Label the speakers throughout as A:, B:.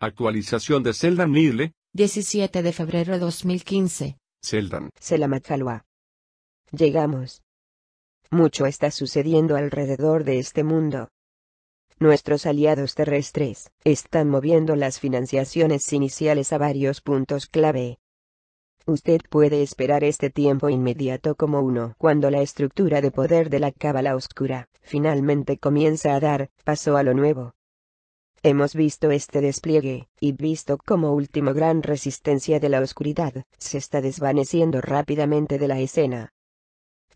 A: Actualización de Zelda Nidle. 17 de febrero de 2015. Zelda, Llegamos. Mucho está sucediendo alrededor de este mundo. Nuestros aliados terrestres están moviendo las financiaciones iniciales a varios puntos clave. Usted puede esperar este tiempo inmediato como uno cuando la estructura de poder de la cábala oscura finalmente comienza a dar paso a lo nuevo. Hemos visto este despliegue, y visto como último gran resistencia de la oscuridad, se está desvaneciendo rápidamente de la escena.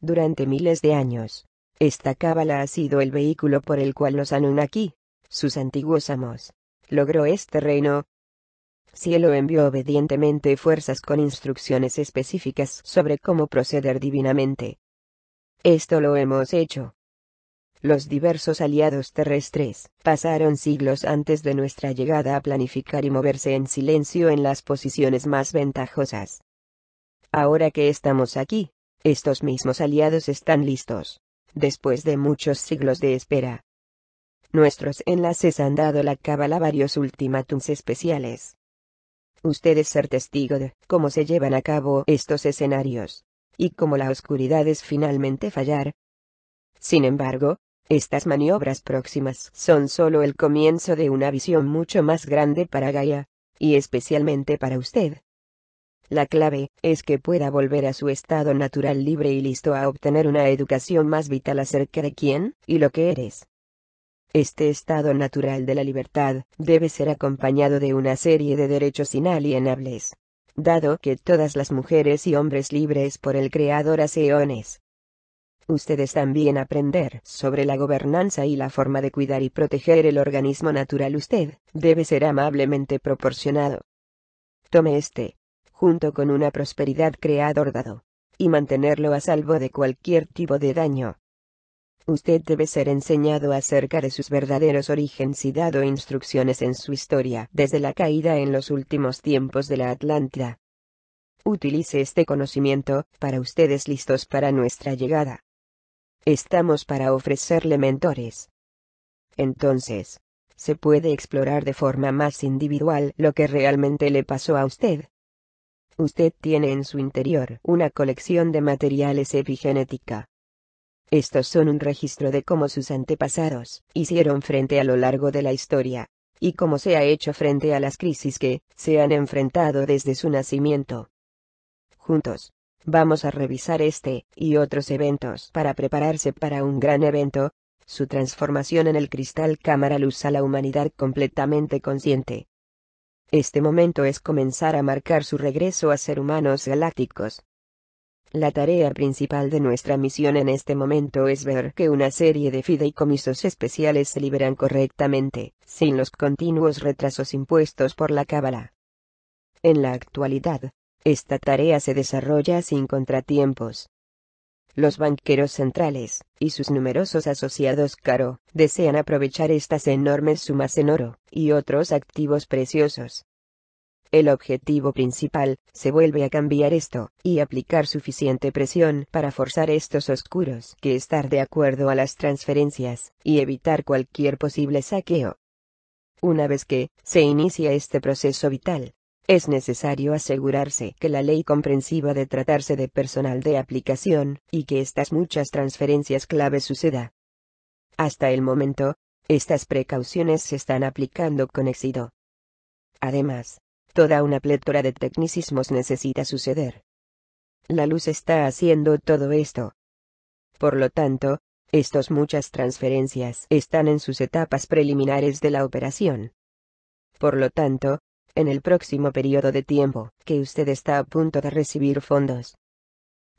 A: Durante miles de años, esta cábala ha sido el vehículo por el cual los Anunnaki, sus antiguos amos, logró este reino. Cielo envió obedientemente fuerzas con instrucciones específicas sobre cómo proceder divinamente. Esto lo hemos hecho, los diversos aliados terrestres. Pasaron siglos antes de nuestra llegada a planificar y moverse en silencio en las posiciones más ventajosas. Ahora que estamos aquí, estos mismos aliados están listos. Después de muchos siglos de espera. Nuestros enlaces han dado la cábala varios ultimátums especiales. Ustedes ser testigo de cómo se llevan a cabo estos escenarios. Y cómo la oscuridad es finalmente fallar. Sin embargo, estas maniobras próximas son solo el comienzo de una visión mucho más grande para Gaia, y especialmente para usted. La clave es que pueda volver a su estado natural libre y listo a obtener una educación más vital acerca de quién y lo que eres. Este estado natural de la libertad debe ser acompañado de una serie de derechos inalienables. Dado que todas las mujeres y hombres libres por el Creador ASEONES ustedes también aprender sobre la gobernanza y la forma de cuidar y proteger el organismo natural. Usted debe ser amablemente proporcionado. Tome este, junto con una prosperidad creador dado, y mantenerlo a salvo de cualquier tipo de daño. Usted debe ser enseñado acerca de sus verdaderos orígenes y dado instrucciones en su historia desde la caída en los últimos tiempos de la Atlántida. Utilice este conocimiento, para ustedes listos para nuestra llegada. Estamos para ofrecerle mentores. Entonces, se puede explorar de forma más individual lo que realmente le pasó a usted. Usted tiene en su interior una colección de materiales epigenética. Estos son un registro de cómo sus antepasados hicieron frente a lo largo de la historia, y cómo se ha hecho frente a las crisis que se han enfrentado desde su nacimiento. Juntos, Vamos a revisar este, y otros eventos para prepararse para un gran evento, su transformación en el cristal cámara luz a la humanidad completamente consciente. Este momento es comenzar a marcar su regreso a ser humanos galácticos. La tarea principal de nuestra misión en este momento es ver que una serie de fideicomisos especiales se liberan correctamente, sin los continuos retrasos impuestos por la Cábala. En la actualidad, esta tarea se desarrolla sin contratiempos. Los banqueros centrales, y sus numerosos asociados caro, desean aprovechar estas enormes sumas en oro, y otros activos preciosos. El objetivo principal, se vuelve a cambiar esto, y aplicar suficiente presión para forzar estos oscuros que estar de acuerdo a las transferencias, y evitar cualquier posible saqueo. Una vez que, se inicia este proceso vital, es necesario asegurarse que la ley comprensiva de tratarse de personal de aplicación, y que estas muchas transferencias clave suceda. Hasta el momento, estas precauciones se están aplicando con éxito. Además, toda una plétora de tecnicismos necesita suceder. La luz está haciendo todo esto. Por lo tanto, estas muchas transferencias están en sus etapas preliminares de la operación. Por lo tanto, en el próximo periodo de tiempo, que usted está a punto de recibir fondos.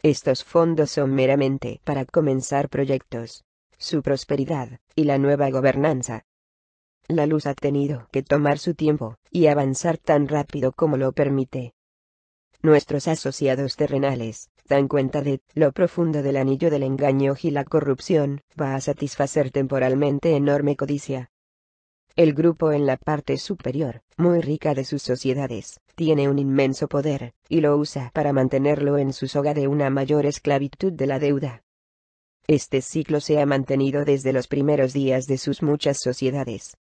A: Estos fondos son meramente para comenzar proyectos, su prosperidad, y la nueva gobernanza. La luz ha tenido que tomar su tiempo, y avanzar tan rápido como lo permite. Nuestros asociados terrenales, dan cuenta de lo profundo del anillo del engaño y la corrupción, va a satisfacer temporalmente enorme codicia, el grupo en la parte superior, muy rica de sus sociedades, tiene un inmenso poder, y lo usa para mantenerlo en su soga de una mayor esclavitud de la deuda. Este ciclo se ha mantenido desde los primeros días de sus muchas sociedades.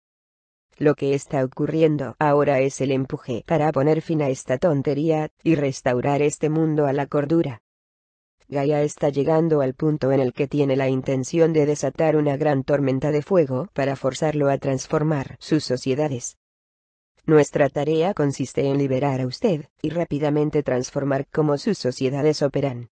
A: Lo que está ocurriendo ahora es el empuje para poner fin a esta tontería, y restaurar este mundo a la cordura. Gaia está llegando al punto en el que tiene la intención de desatar una gran tormenta de fuego para forzarlo a transformar sus sociedades. Nuestra tarea consiste en liberar a usted, y rápidamente transformar cómo sus sociedades operan.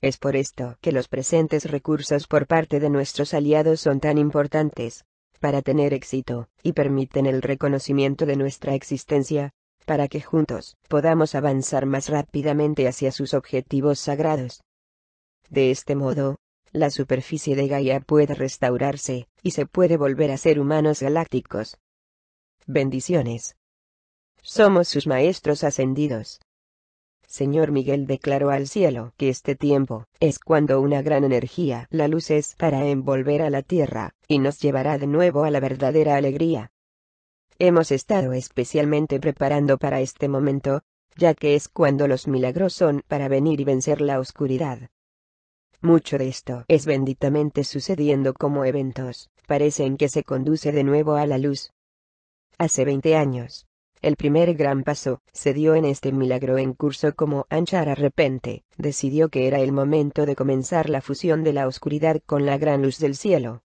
A: Es por esto que los presentes recursos por parte de nuestros aliados son tan importantes, para tener éxito, y permiten el reconocimiento de nuestra existencia, para que juntos podamos avanzar más rápidamente hacia sus objetivos sagrados. De este modo, la superficie de Gaia puede restaurarse, y se puede volver a ser humanos galácticos. Bendiciones. Somos sus maestros ascendidos. Señor Miguel declaró al cielo que este tiempo es cuando una gran energía, la luz, es para envolver a la tierra, y nos llevará de nuevo a la verdadera alegría. Hemos estado especialmente preparando para este momento, ya que es cuando los milagros son para venir y vencer la oscuridad. Mucho de esto es benditamente sucediendo como eventos, parecen que se conduce de nuevo a la luz. Hace 20 años, el primer gran paso se dio en este milagro en curso como Anchara repente, decidió que era el momento de comenzar la fusión de la oscuridad con la gran luz del cielo.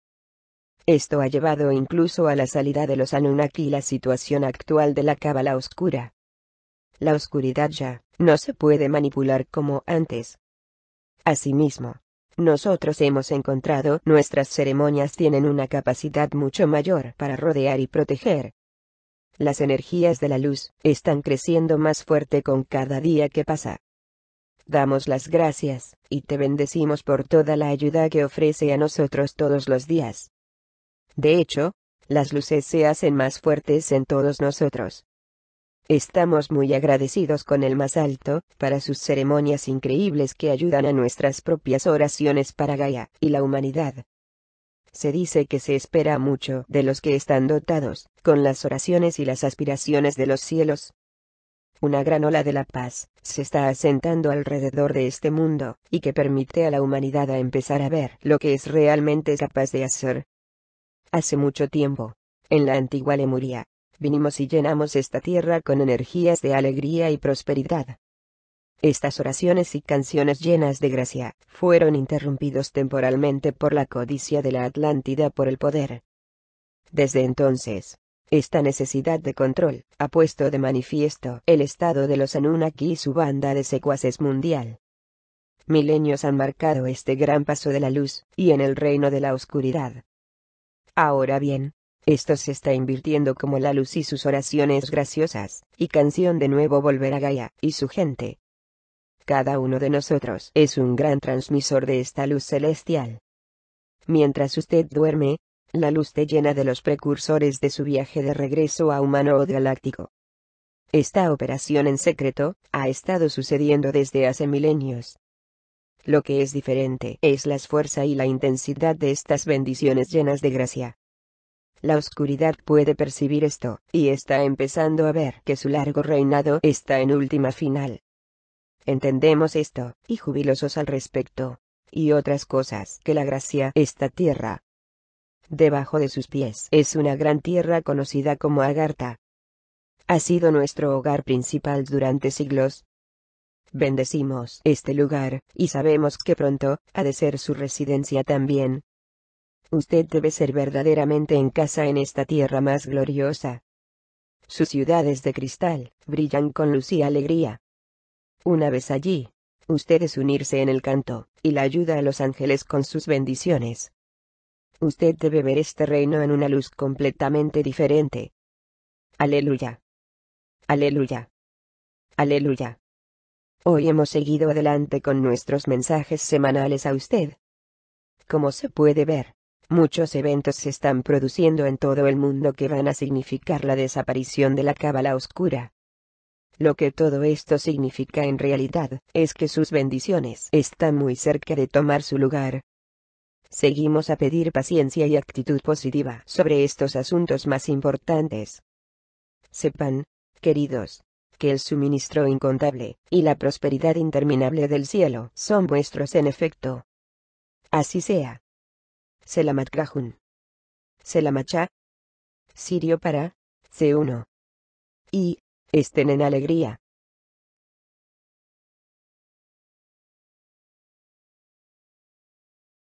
A: Esto ha llevado incluso a la salida de los Anunnaki y la situación actual de la Cábala Oscura. La oscuridad ya, no se puede manipular como antes. Asimismo, nosotros hemos encontrado nuestras ceremonias tienen una capacidad mucho mayor para rodear y proteger. Las energías de la luz están creciendo más fuerte con cada día que pasa. Damos las gracias, y te bendecimos por toda la ayuda que ofrece a nosotros todos los días. De hecho, las luces se hacen más fuertes en todos nosotros. Estamos muy agradecidos con el más alto, para sus ceremonias increíbles que ayudan a nuestras propias oraciones para Gaia y la humanidad. Se dice que se espera mucho de los que están dotados, con las oraciones y las aspiraciones de los cielos. Una gran ola de la paz, se está asentando alrededor de este mundo, y que permite a la humanidad a empezar a ver lo que es realmente capaz de hacer, Hace mucho tiempo, en la antigua Lemuria, vinimos y llenamos esta tierra con energías de alegría y prosperidad. Estas oraciones y canciones llenas de gracia fueron interrumpidos temporalmente por la codicia de la Atlántida por el poder. Desde entonces, esta necesidad de control ha puesto de manifiesto el estado de los Anunnaki y su banda de secuaces mundial. Milenios han marcado este gran paso de la luz, y en el reino de la oscuridad, Ahora bien, esto se está invirtiendo como la luz y sus oraciones graciosas, y canción de nuevo volver a Gaia y su gente. Cada uno de nosotros es un gran transmisor de esta luz celestial. Mientras usted duerme, la luz te llena de los precursores de su viaje de regreso a humano o galáctico. Esta operación en secreto, ha estado sucediendo desde hace milenios, lo que es diferente es la fuerza y la intensidad de estas bendiciones llenas de gracia. La oscuridad puede percibir esto, y está empezando a ver que su largo reinado está en última final. Entendemos esto, y jubilosos al respecto. Y otras cosas que la gracia esta tierra. Debajo de sus pies es una gran tierra conocida como Agartha. Ha sido nuestro hogar principal durante siglos, Bendecimos este lugar, y sabemos que pronto, ha de ser su residencia también. Usted debe ser verdaderamente en casa en esta tierra más gloriosa. Sus ciudades de cristal, brillan con luz y alegría. Una vez allí, usted es unirse en el canto, y la ayuda a los ángeles con sus bendiciones. Usted debe ver este reino en una luz completamente diferente. Aleluya. Aleluya. Aleluya. Hoy hemos seguido adelante con nuestros mensajes semanales a usted. Como se puede ver, muchos eventos se están produciendo en todo el mundo que van a significar la desaparición de la cábala oscura. Lo que todo esto significa en realidad es que sus bendiciones están muy cerca de tomar su lugar. Seguimos a pedir paciencia y actitud positiva sobre estos asuntos más importantes. Sepan, queridos, que el suministro incontable, y la prosperidad interminable del cielo son vuestros en efecto. Así sea. Selamat Grahun. Selamacha. Sirio para, C1. Y, estén en alegría.